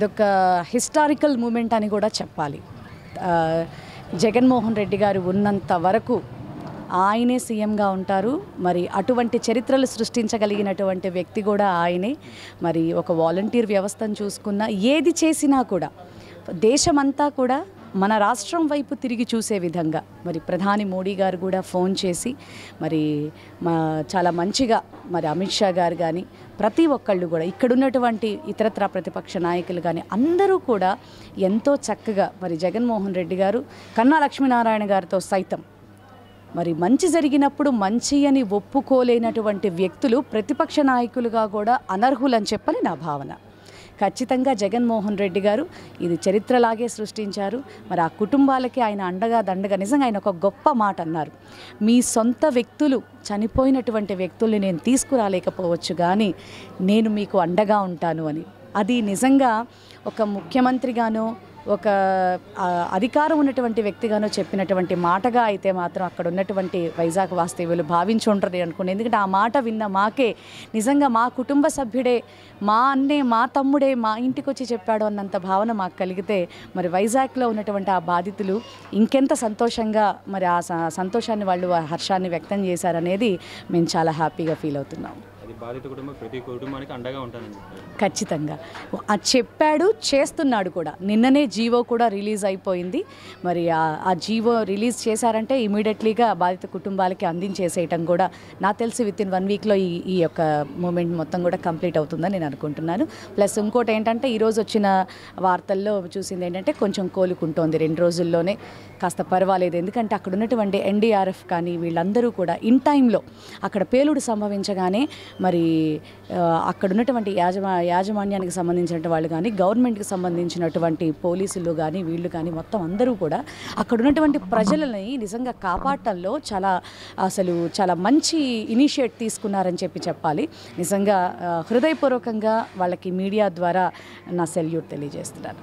ఇదొక historical moment అని కూడా చెప్పాలి జగన్మోహన్ రెడ్డి గారు ఉన్నంత వరకు ఆయనే సీఎంగా ఉంటారు మరి అటువంటి చరిత్రలు సృష్టించగలిగినటువంటి వ్యక్తి కూడా ఆయనే మరి ఒక వాలంటీర్ వ్యవస్థను చూసుకున్న ఏది చేసినా కూడా దేశమంతా కూడా మన రాష్ట్రం వైపు తిరిగి చూసే విధంగా మరి ప్రధాని మోడీ గారు కూడా ఫోన్ చేసి మరి మా చాలా మంచిగా మరి అమిత్ షా గారు కానీ ప్రతి ఒక్కళ్ళు కూడా ఇక్కడున్నటువంటి ఇతరత్ర ప్రతిపక్ష నాయకులు కానీ అందరూ కూడా ఎంతో చక్కగా మరి జగన్మోహన్ రెడ్డి గారు కన్నా లక్ష్మీనారాయణ గారితో సైతం మరి మంచి జరిగినప్పుడు మంచి అని ఒప్పుకోలేనటువంటి వ్యక్తులు ప్రతిపక్ష నాయకులుగా కూడా అనర్హులని చెప్పని నా భావన ఖచ్చితంగా జగన్మోహన్ రెడ్డి గారు ఇది చరిత్రలాగే సృష్టించారు మరి ఆ కుటుంబాలకి ఆయన అండగా దండగా నిజంగా ఆయన ఒక గొప్ప మాట అన్నారు మీ సొంత వ్యక్తులు చనిపోయినటువంటి వ్యక్తుల్ని నేను తీసుకురాలేకపోవచ్చు కానీ నేను మీకు అండగా ఉంటాను అని అది నిజంగా ఒక ముఖ్యమంత్రిగానో ఒక అధికారం ఉన్నటువంటి వ్యక్తిగానో చెప్పినటువంటి మాటగా అయితే మాత్రం అక్కడ ఉన్నటువంటి వైజాగ్ వాస్తవ్యులు ఉండరు అనుకున్నాను ఎందుకంటే ఆ మాట విన్న మాకే నిజంగా మా కుటుంబ సభ్యుడే మా అన్నే మా తమ్ముడే మా ఇంటికి వచ్చి చెప్పాడు అన్నంత భావన మాకు కలిగితే మరి వైజాగ్లో ఉన్నటువంటి ఆ బాధితులు ఇంకెంత సంతోషంగా మరి ఆ సంతోషాన్ని వాళ్ళు హర్షాన్ని వ్యక్తం చేశారనేది మేము చాలా హ్యాపీగా ఫీల్ అవుతున్నాం బాధిత కుటుంబం ప్రతి కుటుంబానికి అండగా ఖచ్చితంగా చెప్పాడు చేస్తున్నాడు కూడా నిన్ననే జీవో కూడా రిలీజ్ అయిపోయింది మరి ఆ జీవో రిలీజ్ చేశారంటే ఇమీడియట్లీగా బాధిత కుటుంబాలకి అందించేసేయటం కూడా నాకు తెలిసి విత్ ఇన్ వన్ వీక్లో ఈ ఈ యొక్క మూమెంట్ మొత్తం కూడా కంప్లీట్ అవుతుందని నేను అనుకుంటున్నాను ప్లస్ ఇంకోటి ఏంటంటే ఈరోజు వచ్చిన వార్తల్లో చూసింది ఏంటంటే కొంచెం కోలుకుంటోంది రెండు రోజుల్లోనే కాస్త పర్వాలేదు ఎందుకంటే అక్కడ ఉన్నటువంటి ఎన్డీఆర్ఎఫ్ కానీ వీళ్ళందరూ కూడా ఇన్ టైంలో అక్కడ పేలుడు సంభవించగానే మరి మరి అక్కడ ఉన్నటువంటి యాజమా యాజమాన్యానికి సంబంధించినటువంటి వాళ్ళు కానీ గవర్నమెంట్కి సంబంధించినటువంటి పోలీసులు కానీ వీళ్ళు కానీ మొత్తం అందరూ కూడా అక్కడ ఉన్నటువంటి ప్రజలని నిజంగా కాపాడటంలో చాలా అసలు చాలా మంచి ఇనిషియేట్ తీసుకున్నారని చెప్పి చెప్పాలి నిజంగా హృదయపూర్వకంగా వాళ్ళకి మీడియా ద్వారా నా సెల్యూట్ తెలియజేస్తున్నాను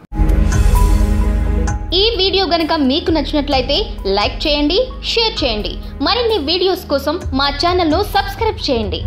ఈ వీడియో గనక మీకు నచ్చినట్లయితే లైక్ చేయండి షేర్ చేయండి మరిన్ని వీడియోస్ కోసం మా ఛానల్ను సబ్స్క్రైబ్ చేయండి